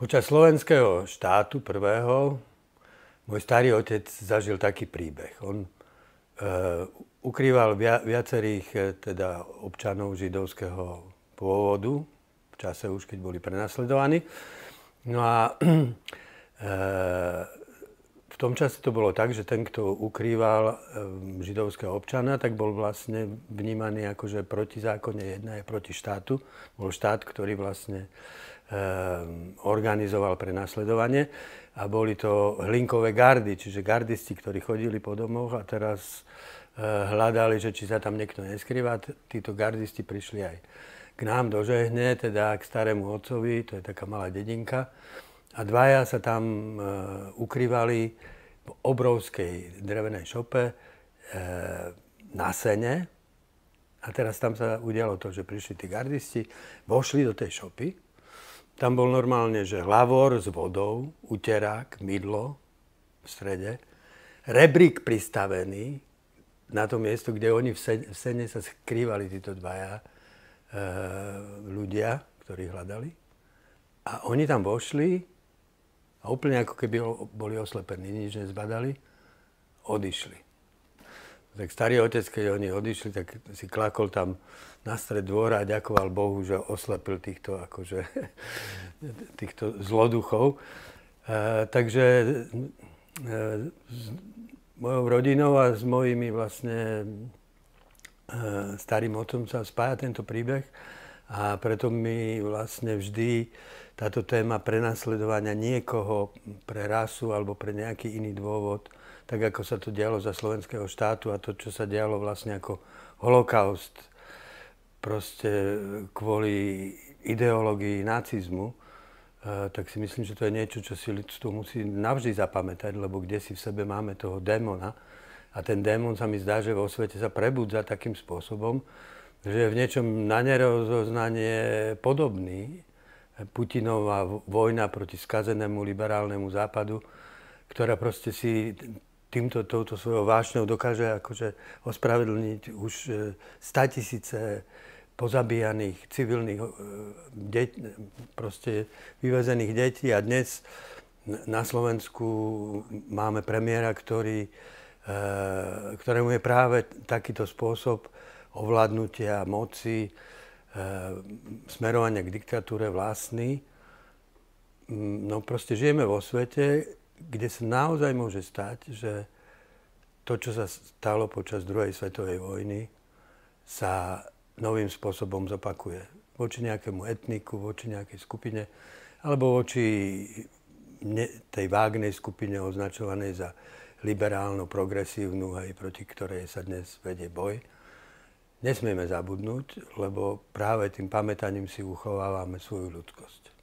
Počas slovenského štátu prvého môj starý otec zažil taký príbeh. On e, ukrýval via, viacerých e, teda občanov židovského pôvodu, v čase už, keď boli prenasledovaní. No a e, tom čase to bolo tak, že ten, kto ukrýval eh, židovského občana, tak bol vlastne vnímaný ako, že protizákonne jedna je proti štátu. Bol štát, ktorý vlastne eh, organizoval prenasledovanie a boli to hlinkové gardy, čiže gardisti, ktorí chodili po domoch a teraz eh, hľadali, že či sa tam niekto neskrýva. Títo gardisti prišli aj k nám do Žehne, teda k starému otcovi, to je taká malá dedinka. A dvaja sa tam ukrývali v obrovskej drevenej šope e, na Sene. A teraz tam sa udialo to, že prišli tí gardisti, vošli do tej šopy. Tam bol normálne, že hlavor s vodou, uterák, mydlo v strede, rebrík pristavený na to miesto, kde oni v Sene sa skrývali títo dvaja e, ľudia, ktorí hľadali. A oni tam vošli, a úplne ako keby boli oslepení, nič nezbadali, odišli. Tak starý otec, keď oni odišli, tak si klakol tam na stred dvora a ďakoval Bohu, že oslepil týchto, akože, týchto zloduchov. E, takže e, s mojou rodinou a s mojimi vlastne e, starým otcom sa spája tento príbeh. A preto mi vlastne vždy táto téma prenasledovania niekoho pre rasu alebo pre nejaký iný dôvod, tak ako sa to dialo za slovenského štátu a to, čo sa dialo vlastne ako holokaust, proste kvôli ideológii nacizmu, e, tak si myslím, že to je niečo, čo si ľudstvo musí navždy zapamätať, lebo kde si v sebe máme toho démona. A ten démon sa mi zdá, že vo svete sa prebudza takým spôsobom, že v niečom na nerozoznanie podobný. Putinová vojna proti skazenému liberálnemu západu, ktorá proste si týmto, touto svojou vášňou dokáže akože ospravedlniť už 100 e, tisíce pozabíjaných civilných e, deť, proste vyvezených detí a dnes na Slovensku máme premiéra, ktorý, e, ktorému je práve takýto spôsob ovládnutia moci, e, eh, smerovania k diktatúre vlastný. Mm, no proste žijeme vo svete, kde sa naozaj môže stať, že to, čo sa stalo počas druhej svetovej vojny, sa novým spôsobom zopakuje. Voči nejakému etniku, voči nejakej skupine, alebo voči tej vágnej skupine označovanej za liberálnu, progresívnu, aj proti ktorej sa dnes vedie boj nesmieme zabudnúť, lebo práve tým pamätaním si uchovávame svoju ľudskosť.